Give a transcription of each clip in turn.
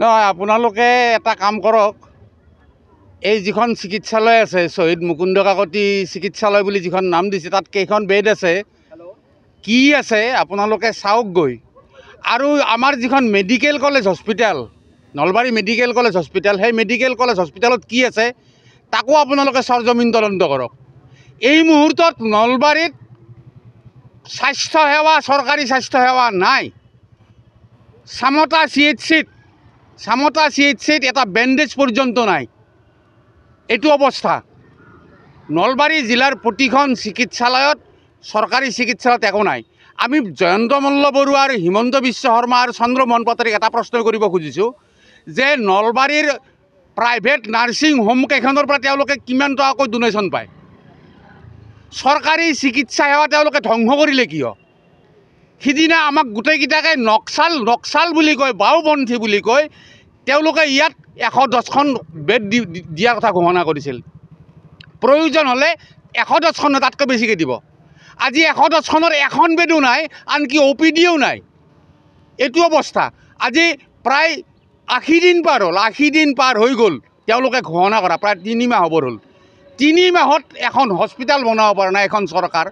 নহয় আপোনালোকে এটা কাম কৰক এই যিখন চিকিৎসালয় আছে শ্বহীদ মুকুন্দ কাকতি চিকিৎসালয় বুলি যিখন নাম দিছে তাত কেইখন বেড আছে কি আছে আপোনালোকে চাওকগৈ আৰু আমাৰ যিখন medical college hospital Nalbari medical college hospital সেই মেডিকেল কলেজ হস্পিটেলত কি আছে তাকো আপোনালোকে চৰ্জমিন তদন্ত কৰক এই মুহূৰ্তত নলবাৰীত স্বাস্থ্যসেৱা চৰকাৰী স্বাস্থ্যসেৱা নাই চামতা চি এইচ চিত চামতা চি এইচ চিত এটা বেণ্ডেজ পৰ্যন্ত নাই এইটো অৱস্থা নলবাৰী জিলাৰ প্ৰতিখন চিকিৎসালয়ত চৰকাৰী চিকিৎসালয়ত একো নাই আমি জয়ন্ত মল্ল বৰুৱা আৰু হিমন্ত বিশ্ব শৰ্মা আৰু চন্দ্ৰ মোহন পাটাৰীক এটা প্ৰশ্ন কৰিব খুজিছোঁ যে নলবাৰীৰ প্ৰাইভেট নাৰ্ছিং হোম কেইখনৰ পৰা তেওঁলোকে কিমান টকাকৈ ডোনেশ্যন পায় চৰকাৰী চিকিৎসা সেৱা তেওঁলোকে ধ্বংস কৰিলে কিয় সিদিনা আমাক গোটেইকেইটাকে নক্সাল নক্সাল বুলি কয় বাওপন্থী বুলি কয় তেওঁলোকে ইয়াত এশ দহখন বেড দি দিয়াৰ কথা ঘোষণা কৰিছিল প্ৰয়োজন হ'লে এশ দহখনে তাতকৈ বেছিকৈ দিব আজি এশ দহখনৰ এখন বেডো নাই আনকি অ' পি ডিও নাই এইটো অৱস্থা আজি প্ৰায় আশী দিন পাৰ হ'ল আশী দিন পাৰ হৈ গ'ল তেওঁলোকে ঘোষণা কৰা প্ৰায় তিনিমাহ হ'ব হ'ল তিনি মাহত এখন হস্পিটেল বনাব পৰা নাই এখন চৰকাৰ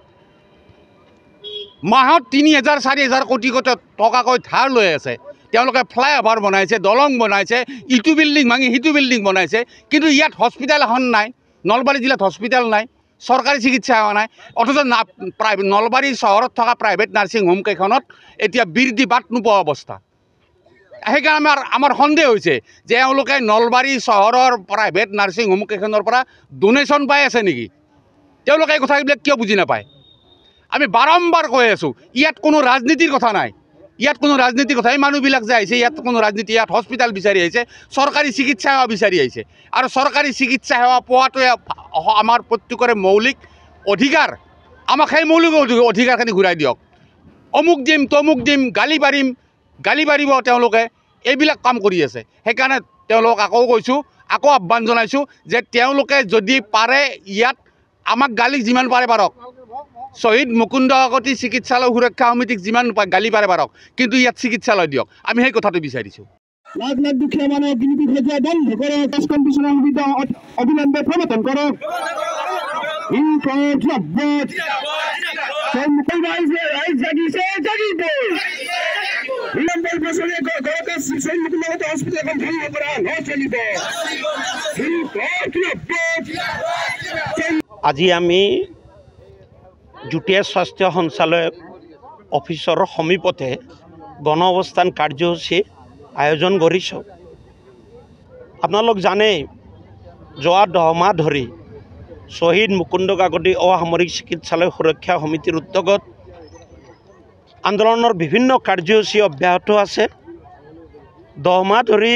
মাহত তিনি হেজাৰ চাৰি হেজাৰ কোটি কোটি টকাকৈ ধাৰ লৈ আছে তেওঁলোকে ফ্লাইঅভাৰ বনাইছে দলং বনাইছে ইটো বিল্ডিং ভাঙি সিটো বিল্ডিং বনাইছে কিন্তু ইয়াত হস্পিটেল এখন নাই নলবাৰী জিলাত হস্পিটেল নাই চৰকাৰী চিকিৎসা সেৱা নাই অথচ না প্ৰাই নলবাৰী চহৰত থকা প্ৰাইভেট নাৰ্ছিং হোমকেইখনত এতিয়া বৃদ্ধি বাট নোপোৱা অৱস্থা সেইকাৰণে আমাৰ আমাৰ সন্দেহ হৈছে যে এওঁলোকে নলবাৰী চহৰৰ প্ৰাইভেট নাৰ্ছিং হোম কেইখনৰ পৰা ডোনেশ্যন পাই আছে নেকি তেওঁলোকে এই কথাবিলাক কিয় বুজি নাপায় আমি বাৰম্বাৰ কৈ আছোঁ ইয়াত কোনো ৰাজনীতিৰ কথা নাই ইয়াত কোনো ৰাজনীতিৰ কথা এই মানুহবিলাক যে আহিছে ইয়াত কোনো ৰাজনীতি ইয়াত হস্পিটেল বিচাৰি আহিছে চৰকাৰী চিকিৎসা সেৱা বিচাৰি আহিছে আৰু চৰকাৰী চিকিৎসা সেৱা পোৱাটোৱে আমাৰ প্ৰত্যেকৰে মৌলিক অধিকাৰ আমাক সেই মৌলিক অধিকাৰখিনি ঘূৰাই দিয়ক অমুক দিম তমুক দিম গালি পাৰিম গালি পাৰিব তেওঁলোকে এইবিলাক কাম কৰি আছে সেইকাৰণে তেওঁলোকক আকৌ কৈছোঁ আকৌ আহ্বান জনাইছোঁ যে তেওঁলোকে যদি পাৰে ইয়াত আমাক গালি যিমান পাৰে পাৰক শ্বহীদ মুকুন্দ কাকতি চিকিৎসালয় সুৰক্ষা সমিতিক যিমান পাৰে গালি পাৰে পাৰক কিন্তু ইয়াত চিকিৎসালয় দিয়ক আমি সেই কথাটো বিচাৰিছোঁ আজি আমি যুটীয়া স্বাস্থ্য সঞ্চালক অফিচৰ সমীপতে গণ অৱস্থান কাৰ্যসূচী আয়োজন কৰিছোঁ আপোনালোক জানেই যোৱা দহ মাহ ধৰি শ্বহীদ মুকুন্দ কাকতি অসামৰিক চিকিৎসালয় সুৰক্ষা সমিতিৰ উদ্যোগত আন্দোলনৰ বিভিন্ন কাৰ্যসূচী অব্যাহত আছে দহমাহ ধৰি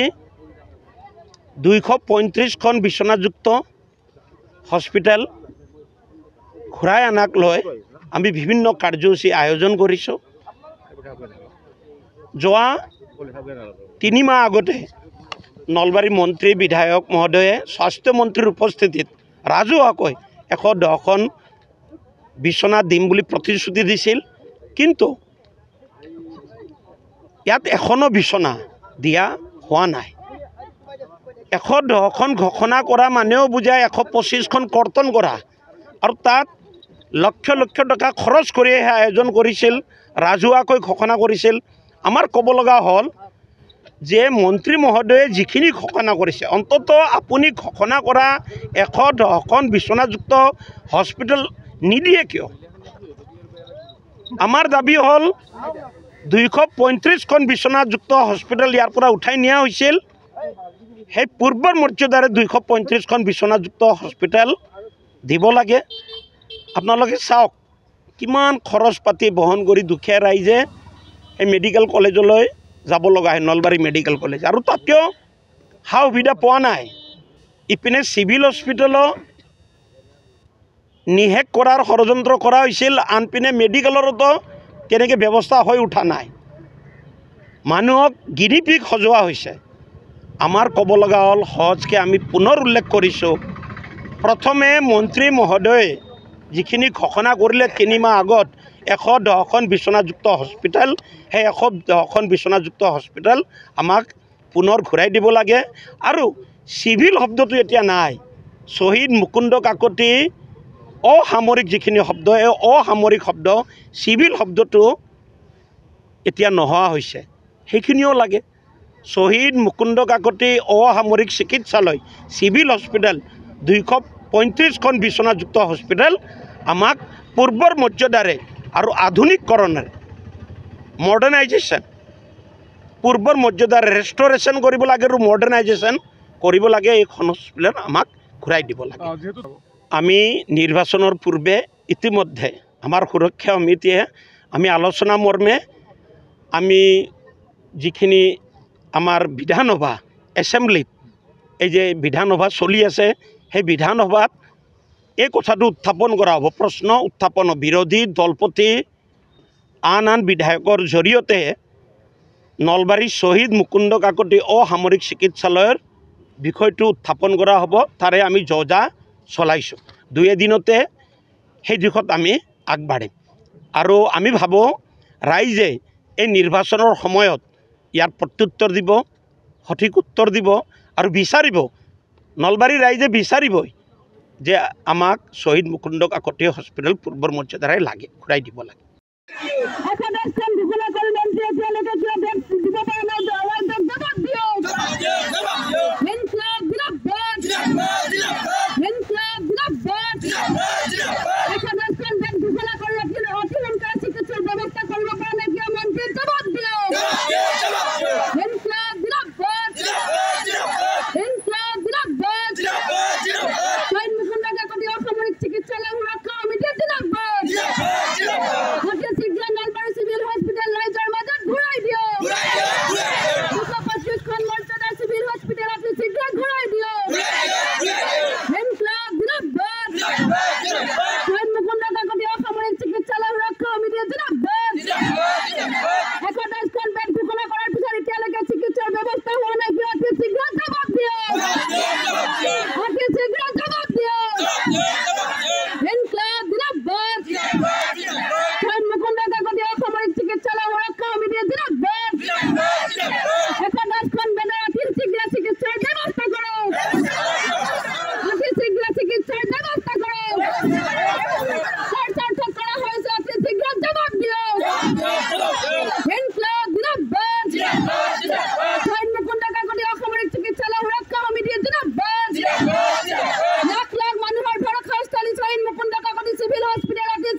দুইশ পঁয়ত্ৰিছখন বিচনাযুক্ত হস্পিটেল ঘূৰাই অনাক লৈ আমি বিভিন্ন কাৰ্যসূচী আয়োজন কৰিছোঁ যোৱা তিনিমাহ আগতে নলবাৰী মন্ত্ৰী বিধায়ক মহোদয়ে স্বাস্থ্যমন্ত্ৰীৰ উপস্থিতিত ৰাজহুৱাকৈ এশ দহখন বিচনা দিম বুলি প্ৰতিশ্ৰুতি দিছিল কিন্তু ইয়াত এখনো বিচনা দিয়া হোৱা নাই এশ দহখন ঘোষণা কৰা মানুহেও বুজায় এশ পঁচিছখন কৰ্তন কৰা আৰু তাত লক্ষ লক্ষ টকা খৰচ কৰিহে আয়োজন কৰিছিল ৰাজহুৱাকৈ ঘোষণা কৰিছিল আমাৰ ক'ব লগা হ'ল যে মন্ত্ৰী মহোদয়ে যিখিনি ঘোষণা কৰিছে অন্ততঃ আপুনি ঘোষণা কৰা এশ দহখন বিচনাযুক্ত হস্পিটেল নিদিয়ে কিয় আমাৰ দাবী হ'ল দুইশ পঁয়ত্ৰিছখন বিচনাযুক্ত হস্পিটেল ইয়াৰ পৰা উঠাই নিয়া হৈছিল সেই পূৰ্বৰ মৰ্যাদাৰে দুইশ পঁয়ত্ৰিছখন বিচনাযুক্ত হস্পিটেল দিব লাগে আপোনালোকে চাওক কিমান খৰচ পাতি বহন কৰি দুখীয়া ৰাইজে সেই মেডিকেল কলেজলৈ যাব লগা হয় নলবাৰী মেডিকেল কলেজ আৰু তাতকৈও সা সুবিধা পোৱা নাই ইপিনে চিভিল হস্পিটেলো নিশেষ কৰাৰ ষড়যন্ত্ৰ কৰা হৈছিল আনপিনে মেডিকেলৰতো কেনেকে ব্যৱস্থা হৈ উঠা নাই মানুহক গিৰিপিক সজোৱা হৈছে আমাৰ ক'ব লগা হ'ল সহজকৈ আমি পুনৰ উল্লেখ কৰিছোঁ প্ৰথমে মন্ত্ৰী মহোদয়ে যিখিনি ঘোষণা কৰিলে তিনিমাহ আগত এশ দহখন বিচনাযুক্ত হস্পিটেল সেই এশ দহখন বিচনাযুক্ত হস্পিটেল আমাক পুনৰ ঘূৰাই দিব লাগে আৰু চিভিল শব্দটো এতিয়া নাই শ্বহীদ মুকুন্দ কাকতি অসামৰিক যিখিনি শব্দ এই অসামৰিক শব্দ চিভিল শব্দটো এতিয়া নোহোৱা হৈছে সেইখিনিও লাগে শ্বহীদ মুকুন্দ কাকতি অসামৰিক চিকিৎসালয় চিভিল হস্পিটেল দুইশ পঁয়ত্ৰিছখন বিচনাযুক্ত হস্পিটেল আমাক পূৰ্বৰ মৰ্যাদাৰে আৰু আধুনিককৰণেৰে মডাৰ্ণাইজেশ্যন পূৰ্বৰ মৰ্যাদাৰে ৰেষ্টৰেশ্যন কৰিব লাগে আৰু মডাৰ্ণাইজেশ্যন কৰিব লাগে এইখন হস্পিটেল আমাক ঘূৰাই দিব লাগে আমি নিৰ্বাচনৰ পূৰ্বে ইতিমধ্যে আমাৰ সুৰক্ষা সমিতিয়ে আমি আলোচনা মৰ্মে আমি যিখিনি আমাৰ বিধানসভা এছেম্বলিত এই যে বিধানসভা চলি আছে সেই বিধানসভাত এই কথাটো উত্থাপন কৰা হ'ব প্ৰশ্ন উত্থাপন হ'ব বিৰোধী দলপতি আন আন বিধায়কৰ জৰিয়তে নলবাৰী শ্বহীদ মুকুন্দ কাকতি অসামৰিক চিকিৎসালয়ৰ বিষয়টো উত্থাপন কৰা হ'ব তাৰে আমি যজা চলাইছোঁ দুই এদিনতে সেই দিশত আমি আগবাঢ়িম আৰু আমি ভাবোঁ ৰাইজে এই নিৰ্বাচনৰ সময়ত ইয়াৰ প্ৰত্যুত্তৰ দিব সঠিক উত্তৰ দিব আৰু বিচাৰিব নলবাৰী ৰাইজে বিচাৰিবই যে আমাক শ্বহীদ মুকুন্দ কাকতীয় হস্পিটেল পূৰ্বৰ মৰ্যাদাৰে লাগে ঘূৰাই দিব লাগে Yeah. pátria, pátria, pátria.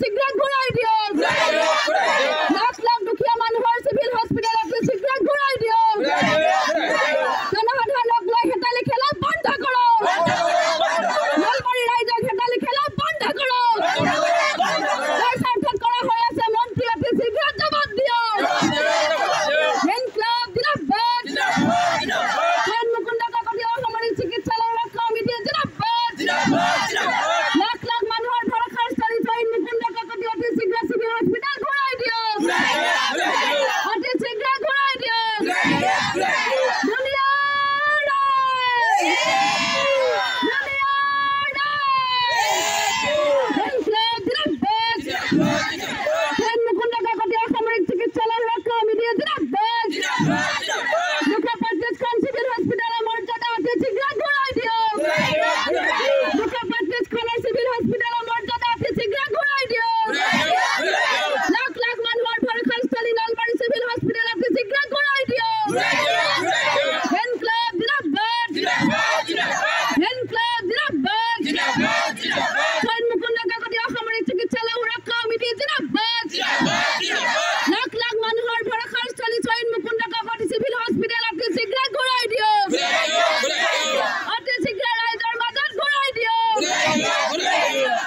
cigarette